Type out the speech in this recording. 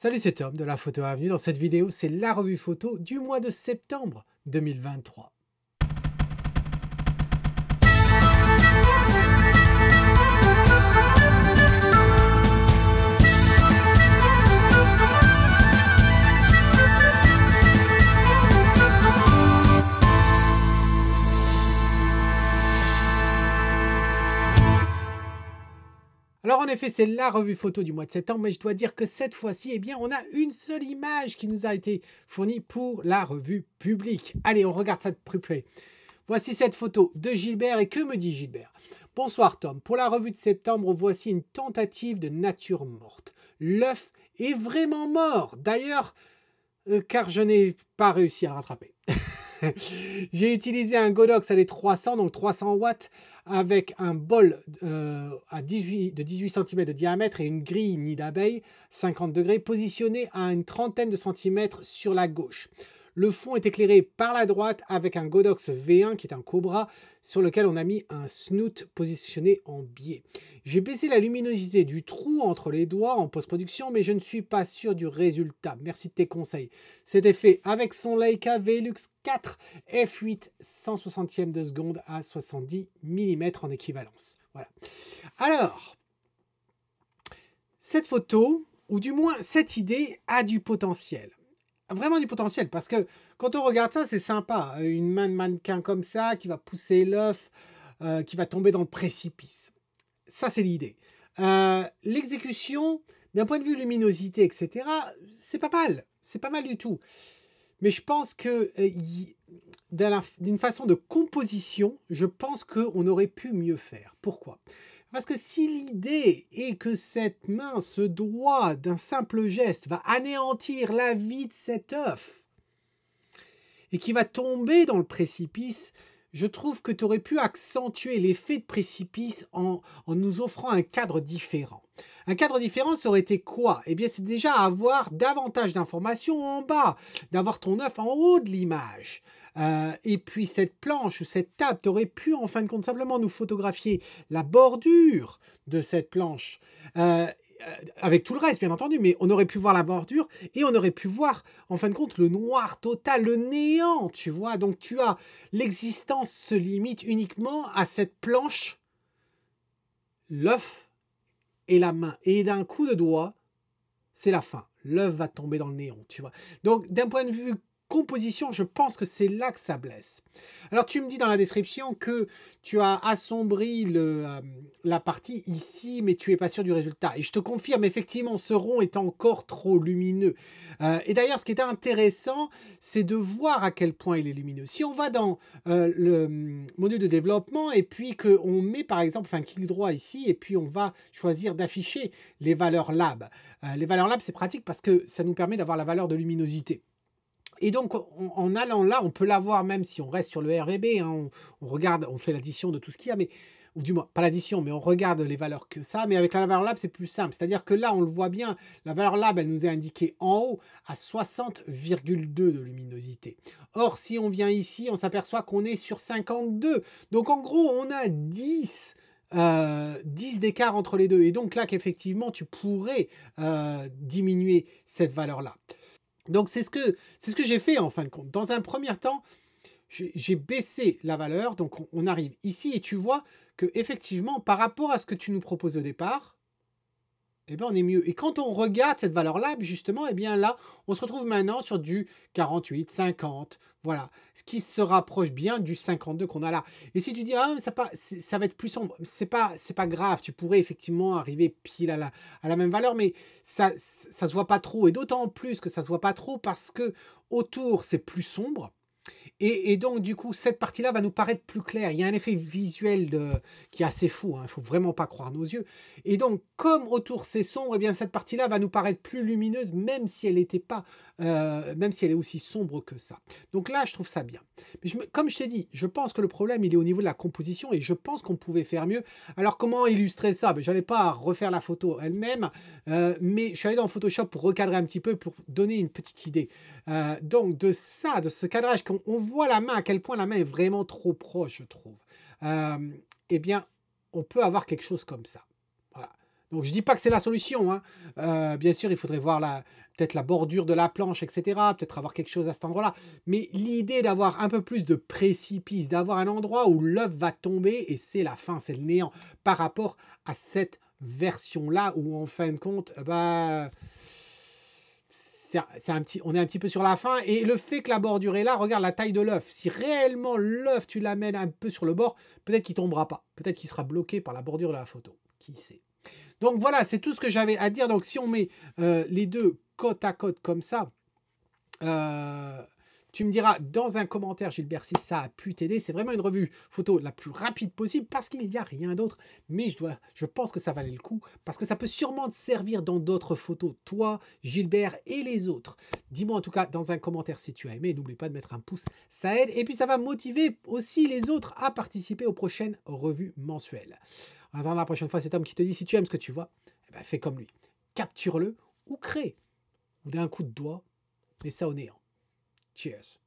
Salut, c'est Tom de la Photo Avenue. Dans cette vidéo, c'est la revue photo du mois de septembre 2023. Alors en effet, c'est la revue photo du mois de septembre, mais je dois dire que cette fois-ci, eh bien, on a une seule image qui nous a été fournie pour la revue publique. Allez, on regarde ça de plus près. Voici cette photo de Gilbert et que me dit Gilbert Bonsoir Tom, pour la revue de septembre, voici une tentative de nature morte. L'œuf est vraiment mort, d'ailleurs, euh, car je n'ai pas réussi à rattraper. J'ai utilisé un Godox à les 300, donc 300 watts, avec un bol euh, à de 18 cm de diamètre et une grille nid d'abeille 50 degrés positionnée à une trentaine de centimètres sur la gauche. Le fond est éclairé par la droite avec un Godox V1 qui est un Cobra sur lequel on a mis un snoot positionné en biais. J'ai baissé la luminosité du trou entre les doigts en post-production mais je ne suis pas sûr du résultat. Merci de tes conseils. C'était fait avec son Leica Velux 4 f8 160e de seconde à 70 mm en équivalence. Voilà. Alors, cette photo, ou du moins cette idée, a du potentiel vraiment du potentiel parce que quand on regarde ça, c'est sympa. Euh, une main de mannequin comme ça qui va pousser l'œuf, euh, qui va tomber dans le précipice. Ça, c'est l'idée. Euh, l'exécution, d'un point de vue luminosité, etc., c'est pas mal. C'est pas mal du tout. Mais je pense que d'une façon de composition, je pense qu'on aurait pu mieux faire. Pourquoi parce que si l'idée est que cette main, ce doigt d'un simple geste va anéantir la vie de cet œuf et qui va tomber dans le précipice, je trouve que tu aurais pu accentuer l'effet de précipice en, en, nous offrant un cadre différent. Un cadre différent, ça aurait été quoi Eh bien, c'est déjà avoir davantage d'informations en bas, d'avoir ton œuf en haut de l'image. Euh, et puis cette planche ou cette table, tu aurais pu en fin de compte simplement nous photographier la bordure de cette planche. Euh, euh, avec tout le reste, bien entendu, mais on aurait pu voir la bordure et on aurait pu voir, en fin de compte, le noir total, le néant, tu vois. Donc tu as l'existence se limite uniquement à cette planche, l'œuf et la main. Et d'un coup de doigt, c'est la fin. L'œuf va tomber dans le néant, tu vois. Donc d'un point de vue composition, je pense que c'est là que ça blesse. Alors tu me dis dans la description que tu as assombri euh, la partie ici, mais tu es pas sûr du résultat. Et je te confirme, effectivement, ce rond est encore trop lumineux. Euh, et d'ailleurs, ce qui est intéressant, c'est de voir à quel point il est lumineux. Si on va dans euh, le module de développement et puis qu'on met par exemple un clic droit ici et puis on va choisir d'afficher les valeurs lab. les valeurs lab, c'est pratique parce que ça nous permet d'avoir la valeur de luminosité. Et donc, en, allant là, on peut l'avoir même si on reste sur le RVB. Hein. on, on, regarde, on fait l'addition de tout ce qu'il y a, mais ou du moins pas l'addition, mais on regarde les valeurs que ça. Mais avec la valeur lab, c'est plus simple. C'est-à-dire que là, on le voit bien, la valeur lab, elle nous est indiquée en haut à 60,2 de luminosité. Or, si on vient ici, on s'aperçoit qu'on est sur 52. Donc, en gros, on a 10 10 euh, d'écart entre les deux. Et donc là qu'effectivement, tu pourrais euh, diminuer cette valeur-là. Donc c'est ce que c'est ce que j'ai fait en fin de compte. Dans un premier temps, j'ai baissé la valeur, donc on, on, arrive ici et tu vois que effectivement par rapport à ce que tu nous proposes au départ, et eh bien, on est mieux. Et quand on regarde cette valeur-là, ben, justement, et eh bien là, on se retrouve maintenant sur du 48, 50, voilà. Ce qui se rapproche bien du 52 qu'on a là. Et si tu dis, ah, ça, ça va être plus sombre, c'est pas, c'est pas grave, tu pourrais effectivement arriver pile à la, à la même valeur, mais ça, ça se voit pas trop. Et d'autant plus que ça se voit pas trop parce que autour, c'est plus sombre. Et, donc, du coup, cette partie-là va nous paraître plus claire. Il y a un effet visuel qui est assez fou. Hein. Il ne faut vraiment pas croire nos yeux. Et donc, comme autour c'est sombre, eh bien, cette partie-là va nous paraître plus lumineuse, même si elle n'était pas euh, même si elle est aussi sombre que ça. Donc là, je trouve ça bien. comme je t'ai dit, je pense que le problème, il est au niveau de la composition et je pense qu'on pouvait faire mieux. Alors comment illustrer ça je ben, J'allais pas refaire la photo elle-même, euh, mais je suis allé dans Photoshop pour recadrer un petit peu, pour donner une petite idée. Euh, donc de ça, de ce cadrage, qu'on on voit la main, à quel point la main est vraiment trop proche, je trouve. eh bien, on peut avoir quelque chose comme ça. Donc je ne dis pas que c'est la solution. Hein. Euh, bien sûr, il faudrait voir la, peut-être la bordure de la planche, etc. Peut-être avoir quelque chose à cet endroit-là. Mais l'idée d'avoir un peu plus de précipice, d'avoir un endroit où l'œuf va tomber et c'est la fin, c'est le néant, par rapport à cette version-là où en fin de compte, bah, c'est un petit, on est un petit peu sur la fin. Et le fait que la bordure est là, regarde la taille de l'œuf. Si réellement l'œuf, tu l'amènes un peu sur le bord, peut-être qu'il tombera pas. Peut-être qu'il sera bloqué par la bordure de la photo. Qui sait donc voilà, c'est tout ce que j'avais à dire. Donc si on met euh, les deux côte à côte comme ça, euh, tu me diras dans un commentaire, Gilbert, si ça a pu t'aider. C'est vraiment une revue photo la plus rapide possible parce qu'il n'y a rien d'autre. Mais je, dois, je pense que ça valait le coup parce que ça peut sûrement te servir dans d'autres photos, toi, Gilbert et les autres. Dis-moi en tout cas dans un commentaire si tu as aimé. N'oublie pas de mettre un pouce, ça aide. Et puis ça va motiver aussi les autres à participer aux prochaines revues mensuelles. Attends la prochaine fois c'est homme qui te dit si tu aimes ce que tu vois, eh ben, fais comme lui. Capture-le ou crée. Ou d'un coup de doigt, mets ça au néant. Cheers.